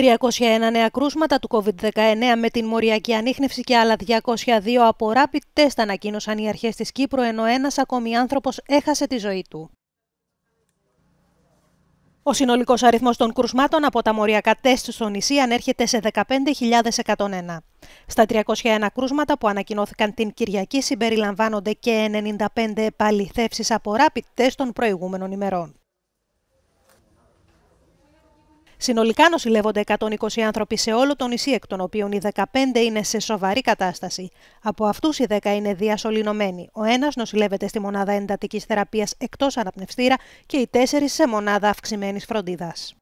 301 νέα κρούσματα του COVID-19 με την μοριακή ανείχνευση και άλλα 202 από rapid test ανακοίνωσαν οι αρχές της Κύπρου, ενώ ένας ακόμη άνθρωπος έχασε τη ζωή του. Ο συνολικός αριθμός των κρουσμάτων από τα μοριακά τεστ στο νησί ανέρχεται σε 15.101. Στα 301 κρούσματα που ανακοινώθηκαν την Κυριακή συμπεριλαμβάνονται και 95 επαληθεύσεις από rapid test των προηγούμενων ημερών. Συνολικά νοσηλεύονται 120 άνθρωποι σε όλο το νησί, εκ των οποίων οι 15 είναι σε σοβαρή κατάσταση. Από αυτούς οι 10 είναι διασωληνωμένοι. Ο ένας νοσηλεύεται στη μονάδα εντατικής θεραπείας εκτός αναπνευστήρα και οι 4 σε μονάδα αυξημένης φροντίδας.